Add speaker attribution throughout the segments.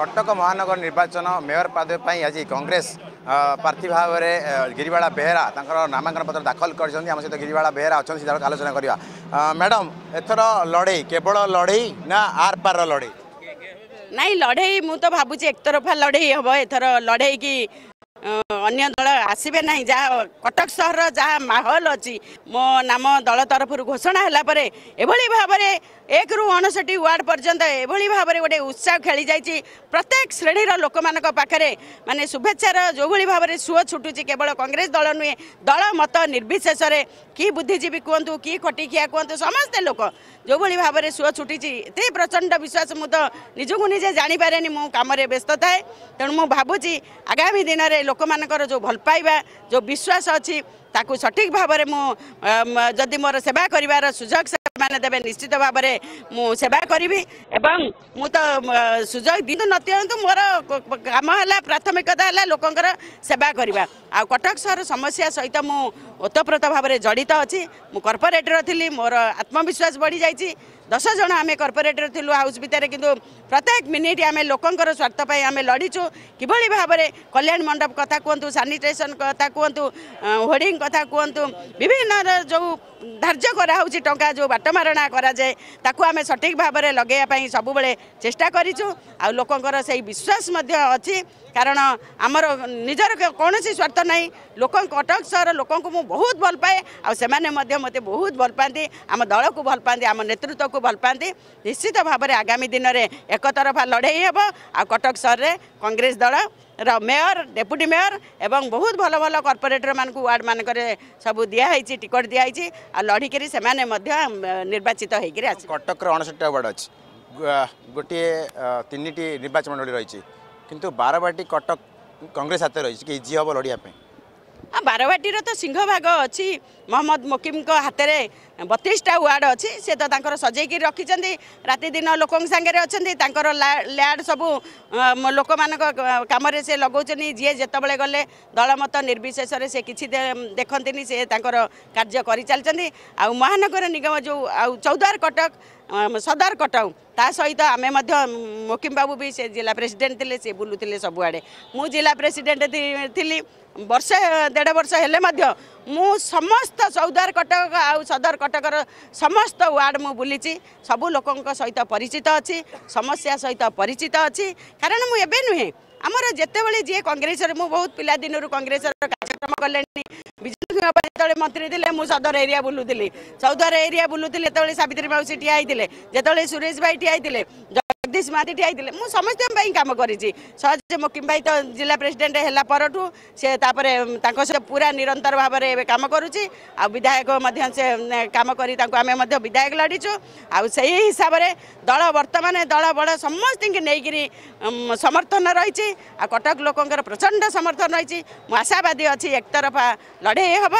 Speaker 1: কটক মহানগর নির্বাচন মেয়র পদ আজ কংগ্রেস প্রার্থী ভাবে গিরিবাড়া বেহেরা তাঁর নামাঙ্কন পত্র দাখল করেছেন আমার সহ গিরিবাড়া বেহেরা অনেক তার আলোচনা করা ম্যাডাম এথর লড়াই কেবল লড়াই না আর পার লড়াই
Speaker 2: নাই লড়াই মু তো ভাবুছি একতরফা লড়াই হব এথর লড়াই কি ଅନ୍ୟ ଦଳ ଆସିବେ ନାହିଁ ଯାହା କଟକ ସହରର ଯାହା ମାହୋଲ ଅଛି ମୋ ନାମ ଦଳ ତରଫରୁ ଘୋଷଣା ହେଲା ପରେ ଏଭଳି ଭାବରେ ଏକରୁ ଅଣଷଠି ୱାର୍ଡ଼ ପର୍ଯ୍ୟନ୍ତ ଏଭଳି ଭାବରେ ଗୋଟେ ଉତ୍ସାହ ଖେଳି ଯାଇଛି ପ୍ରତ୍ୟେକ ଶ୍ରେଣୀର ଲୋକମାନଙ୍କ ପାଖରେ ମାନେ ଶୁଭେଚ୍ଛାର ଯେଉଁଭଳି ଭାବରେ ସୁଅ ଛୁଟୁଛି କେବଳ କଂଗ୍ରେସ ଦଳ ନୁହେଁ ଦଳ ମତ ନିର୍ବିଶେଷରେ କି ବୁଦ୍ଧିଜୀବୀ କୁହନ୍ତୁ କି ଖଟିଖିଆ କୁହନ୍ତୁ ସମସ୍ତେ ଲୋକ ଯେଉଁଭଳି ଭାବରେ ସୁଅ ଛୁଟିଛି ଏତେ ପ୍ରଚଣ୍ଡ ବିଶ୍ୱାସ ମୁଁ ତ ନିଜକୁ ନିଜେ ଜାଣିପାରେନି ମୁଁ କାମରେ ବ୍ୟସ୍ତ ଥାଏ ତେଣୁ ମୁଁ ଭାବୁଛି ଆଗାମୀ ଦିନରେ ଲୋକମାନଙ୍କର ଯେଉଁ ଭଲ ପାଇବା ଯେଉଁ ବିଶ୍ୱାସ ଅଛି ତାକୁ ସଠିକ୍ ଭାବରେ ମୁଁ ଯଦି ମୋର ସେବା କରିବାର ସୁଯୋଗ ସମ୍ମାନ ଦେବେ ନିଶ୍ଚିତ ଭାବରେ ମୁଁ ସେବା କରିବି ଏବଂ ମୁଁ ତ ସୁଯୋଗ ଦିନ ନତିଅନ୍ତୁ ମୋର କାମ ହେଲା ପ୍ରାଥମିକତା ହେଲା ଲୋକଙ୍କର ସେବା କରିବା ଆଉ କଟକ ସହର ସମସ୍ୟା ସହିତ ମୁଁ ଓତପ୍ରୋତ ଭାବରେ ଜଡ଼ିତ ଅଛି ମୁଁ କର୍ପୋରେଟର ଥିଲି ମୋର ଆତ୍ମବିଶ୍ୱାସ ବଢ଼ିଯାଇଛି ଦଶ ଜଣ ଆମେ କର୍ପୋରେଟର ଥିଲୁ ହାଉସ୍ ଭିତରେ କିନ୍ତୁ ପ୍ରତ୍ୟେକ ମିନିଟ୍ ଆମେ ଲୋକଙ୍କର ସ୍ୱାର୍ଥ ପାଇଁ ଆମେ ଲଢ଼ିଛୁ କିଭଳି ଭାବରେ କଲ୍ୟାଣ ମଣ୍ଡପ କଥା କୁହନ୍ତୁ ସାନିଟେସନ୍ କଥା କୁହନ୍ତୁ ହୋର୍ଡ଼ିଂ କଥା କୁହନ୍ତୁ ବିଭିନ୍ନ ଯେଉଁ ଧାର୍ଯ୍ୟ କରାହେଉଛି ଟଙ୍କା ଯେଉଁ ବାଟ ମାରଣା କରାଯାଏ ତାକୁ ଆମେ ସଠିକ୍ ଭାବରେ ଲଗାଇବା ପାଇଁ ସବୁବେଳେ ଚେଷ୍ଟା କରିଛୁ ଆଉ ଲୋକଙ୍କର ସେଇ ବିଶ୍ୱାସ ମଧ୍ୟ ଅଛି କାରଣ ଆମର ନିଜର କୌଣସି ସ୍ୱାର୍ଥ ନାହିଁ ଲୋକ କଟକ ସହର ଲୋକଙ୍କୁ ମୁଁ ବହୁତ ଭଲ ପାଏ ଆଉ ସେମାନେ ମଧ୍ୟ ମୋତେ ବହୁତ ଭଲ ପାଆନ୍ତି ଆମ ଦଳକୁ ଭଲ ପାଆନ୍ତି ଆମ ନେତୃତ୍ୱକୁ ଭଲ ପାଆନ୍ତି ନିଶ୍ଚିତ ଭାବରେ ଆଗାମୀ ଦିନରେ ଏକ ତରଫା ଲଢ଼େଇ ହେବ ଆଉ କଟକ ସହରରେ কংগ্রেস দলর মেয়র ডেপুটি মেয়র এবং বহু ভালো ভালো কর্পোরেটর মানুষ ওয়ার্ড মানকরে সব দিয়া হয়েছে টিকট দিয়া হয়েছে আর লড়িকি সে
Speaker 1: নির্বাচিত হয়ে আছে কটকর অনষটটা ওয়ার্ড আছে গোটিয়ে তিনটি নির্বাচন মন্ডলী রয়েছে কিন্তু বারবাটি কটক কংগ্রেস হাতে রয়েছে কি এজি হব লড়িয়া
Speaker 2: ବାରବାଟୀର ତ ସିଂହ ଭାଗ ଅଛି ମହମ୍ମଦ ମୋକିମ୍ଙ୍କ ହାତରେ ବତିଶଟା ୱାର୍ଡ଼ ଅଛି ସେ ତ ତାଙ୍କର ସଜେଇକି ରଖିଛନ୍ତି ରାତିଦିନ ଲୋକଙ୍କ ସାଙ୍ଗରେ ଅଛନ୍ତି ତାଙ୍କର ଲ୍ୟାଡ଼ ସବୁ ଲୋକମାନଙ୍କ କାମରେ ସେ ଲଗାଉଛନ୍ତି ଯିଏ ଯେତେବେଳେ ଗଲେ ଦଳମତ ନିର୍ବିଶେଷରେ ସେ କିଛି ଦେଖନ୍ତିନି ସେ ତାଙ୍କର କାର୍ଯ୍ୟ କରିଚାଲିଛନ୍ତି ଆଉ ମହାନଗର ନିଗମ ଯେଉଁ ଆଉ ଚୌଦ୍ୱାର କଟକ ସଦାର କଟକ ତା ସହିତ ଆମେ ମଧ୍ୟ ମୋକିମ ବାବୁ ବି ସେ ଜିଲ୍ଲା ପ୍ରେସିଡେଣ୍ଟ ଥିଲେ ସେ ବୁଲୁଥିଲେ ସବୁଆଡ଼େ ମୁଁ ଜିଲ୍ଲା ପ୍ରେସିଡେଣ୍ଟ ଥିଲି ବର୍ଷେ ଦେଢ଼ ବର୍ଷ ହେଲେ ମଧ୍ୟ ମୁଁ ସମସ୍ତ ସୌଦାର କଟକ ଆଉ ସଦର କଟକର ସମସ୍ତ ୱାର୍ଡ଼ ମୁଁ ବୁଲିଛି ସବୁ ଲୋକଙ୍କ ସହିତ ପରିଚିତ ଅଛି ସମସ୍ୟା ସହିତ ପରିଚିତ ଅଛି କାରଣ ମୁଁ ଏବେ ନୁହେଁ ଆମର ଯେତେବେଳେ ଯିଏ କଂଗ୍ରେସର ମୁଁ ବହୁତ ପିଲାଦିନରୁ କଂଗ୍ରେସର କାର୍ଯ୍ୟକ୍ରମ କଲେଣି ବିଜେପି ଯେତେବେଳେ ମନ୍ତ୍ରୀ ଥିଲେ ମୁଁ ସଦର ଏରିଆ ବୁଲୁଥିଲି ସୌଦର ଏରିଆ ବୁଲୁଥିଲି ଯେତେବେଳେ ସାବିତ୍ରୀ ବାବୁ ଠିଆ ହେଇଥିଲେ ଯେତେବେଳେ ସୁରେଶ ଭାଇ ଠିଆ ହେଇଥିଲେ ଜଗଦୀଶ ମହାନ୍ତି ଠିଆ ହେଇଥିଲେ ମୁଁ ସମସ୍ତଙ୍କ ପାଇଁ କାମ କରିଛି ସହଜ ମୁକିମ କିମ୍ବା ତ ଜିଲ୍ଲା ପ୍ରେସିଡେଣ୍ଟ ହେଲା ପରଠୁ ସେ ତାପରେ ତାଙ୍କ ସହ ପୁରା ନିରନ୍ତର ଭାବରେ ଏବେ କାମ କରୁଛି ଆଉ ବିଧାୟକ ମଧ୍ୟ ସେ କାମ କରି ତାଙ୍କୁ ଆମେ ମଧ୍ୟ ବିଧାୟକ ଲଢ଼ିଛୁ ଆଉ ସେହି ହିସାବରେ ଦଳ ବର୍ତ୍ତମାନ ଦଳ ବଡ଼ ସମସ୍ତଙ୍କୁ ନେଇକିରି ସମର୍ଥନ ରହିଛି ଆଉ କଟକ ଲୋକଙ୍କର ପ୍ରଚଣ୍ଡ ସମର୍ଥନ ରହିଛି ମୁଁ ଆଶାବାଦୀ ଅଛି ଏକ ତରଫା ଲଢ଼େଇ ହେବ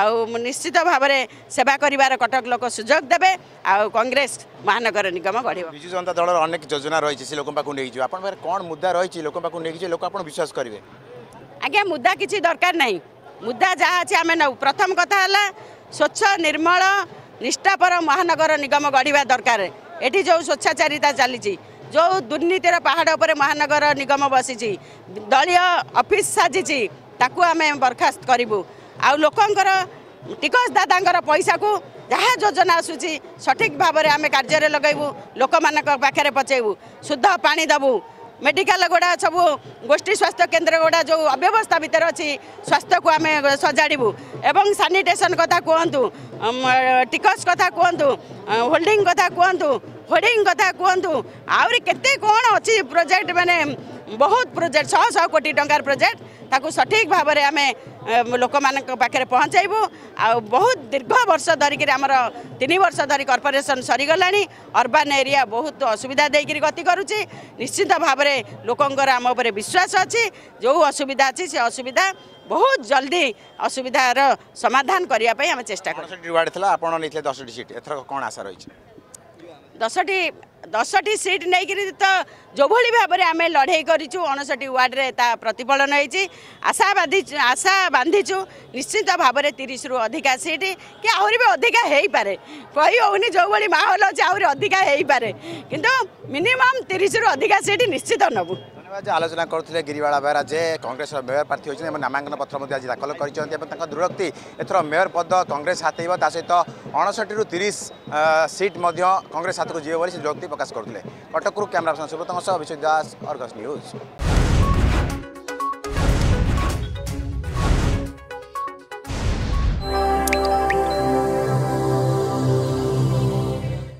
Speaker 2: ଆଉ ନିଶ୍ଚିତ ଭାବରେ ସେବା କରିବାର କଟକ ଲୋକ ସୁଯୋଗ ଦେବେ
Speaker 1: ଆଉ କଂଗ୍ରେସ ମହାନଗର ନିଗମ ବଢ଼ିବ ବିଜୁ ଜନତା ଦଳର ଅନେକ যোজনা রয়েছে সে লোক পাখু নিয়েছি আপনার পাখে কোণ মুদা রয়েছে লোক পাখু নিয়েছি লোক আপনার বিশ্বাস করবে
Speaker 2: আজ্ঞা মুদা কিছু দরকার নাই মুদা যা আছে আমি নেব প্রথম কথা হল স্বচ্ছ নির্মল নিষ্ঠাপর মহানগর নিগম গড়া দরকার এটি যে স্বচ্ছাচারিতা চালিছি যে দুর্নীতির পাহাড় উপরে মহানগর নিগম বসিছি দলীয় অফিস সাজিছি তাকে আমি বরখাস্ত করবু আ লোকর ଟିକସ ଦାଦାଙ୍କର ପଇସାକୁ ଯାହା ଯୋଜନା ଆସୁଛି ସଠିକ୍ ଭାବରେ ଆମେ କାର୍ଯ୍ୟରେ ଲଗାଇବୁ ଲୋକମାନଙ୍କ ପାଖରେ ପଚାଇବୁ ଶୁଦ୍ଧ ପାଣି ଦେବୁ ମେଡ଼ିକାଲ ଗୁଡ଼ା ସବୁ ଗୋଷ୍ଠୀ ସ୍ୱାସ୍ଥ୍ୟ କେନ୍ଦ୍ର ଗୁଡ଼ା ଯେଉଁ ଅବ୍ୟବସ୍ଥା ଭିତରେ ଅଛି ସ୍ୱାସ୍ଥ୍ୟକୁ ଆମେ ସଜାଡ଼ିବୁ ଏବଂ ସାନିଟେସନ୍ କଥା କୁହନ୍ତୁ ଟିକସ କଥା କୁହନ୍ତୁ ହୋଲ୍ଡିଂ କଥା କୁହନ୍ତୁ ହୋର୍ଡିଂ କଥା କୁହନ୍ତୁ ଆହୁରି କେତେ କ'ଣ ଅଛି ପ୍ରୋଜେକ୍ଟ ମାନେ ବହୁତ ପ୍ରୋଜେକ୍ଟ ଶହ ଶହ କୋଟି ଟଙ୍କାର ପ୍ରୋଜେକ୍ଟ ତାକୁ ସଠିକ୍ ଭାବରେ ଆମେ ଲୋକମାନଙ୍କ ପାଖରେ ପହଞ୍ଚାଇବୁ ଆଉ ବହୁତ ଦୀର୍ଘ ବର୍ଷ ଧରିକିରି ଆମର ତିନି ବର୍ଷ ଧରି କର୍ପୋରେସନ୍ ସରିଗଲାଣି ଅର୍ବାନ୍ ଏରିଆ ବହୁତ ଅସୁବିଧା ଦେଇକିରି ଗତି କରୁଛି ନିଶ୍ଚିତ ଭାବରେ ଲୋକଙ୍କର ଆମ ଉପରେ ବିଶ୍ୱାସ ଅଛି ଯେଉଁ ଅସୁବିଧା ଅଛି ସେ ଅସୁବିଧା ବହୁତ ଜଲ୍ଦି ଅସୁବିଧାର ସମାଧାନ କରିବା ପାଇଁ ଆମେ ଚେଷ୍ଟା
Speaker 1: କରୁଛୁ ଆପଣ ନେଇଥିଲେ ଦଶଟି ସିଟ୍ ଏଥର କ'ଣ ଆଶା ରହିଛି
Speaker 2: ଦଶଟି ଦଶଟି ସିଟ୍ ନେଇକରି ତ ଯେଉଁଭଳି ଭାବରେ ଆମେ ଲଢ଼େଇ କରିଛୁ ଅଣଷଠି ୱାର୍ଡ଼ରେ ତା ପ୍ରତିଫଳନ ହେଇଛି ଆଶା ବାନ୍ଧି ଆଶା ବାନ୍ଧିଛୁ ନିଶ୍ଚିତ ଭାବରେ ତିରିଶରୁ ଅଧିକା ସିଟ୍ କି ଆହୁରି ବି ଅଧିକା ହେଇପାରେ କହି ହେଉନି ଯେଉଁଭଳି ମାହୋଲ ଅଛି ଆହୁରି ଅଧିକା ହେଇପାରେ କିନ୍ତୁ ମିନିମମ୍ ତିରିଶରୁ ଅଧିକା ସିଟ୍ ନିଶ୍ଚିତ
Speaker 1: ନେବୁ যে আলোচনা করুলে গিরিবাড়া বেহরা যে কংগ্রেসর মেয়র প্রার্থী হয়েছেন এবং নামাঙ্কন পত্র মধ্যে আজ দাখল করেছেন এবং তাঁর দূরোক্তি এথর মেয়র পদ কংগ্রেস হাতেইব তা সহ অণষঠি রু তিরিশ সিট মধ্য কংগ্রেস হাতক যাবে বলে সে দূরোক্তি প্রকাশ করুলে কটকরু camera Subrata Abhishek Das Argus news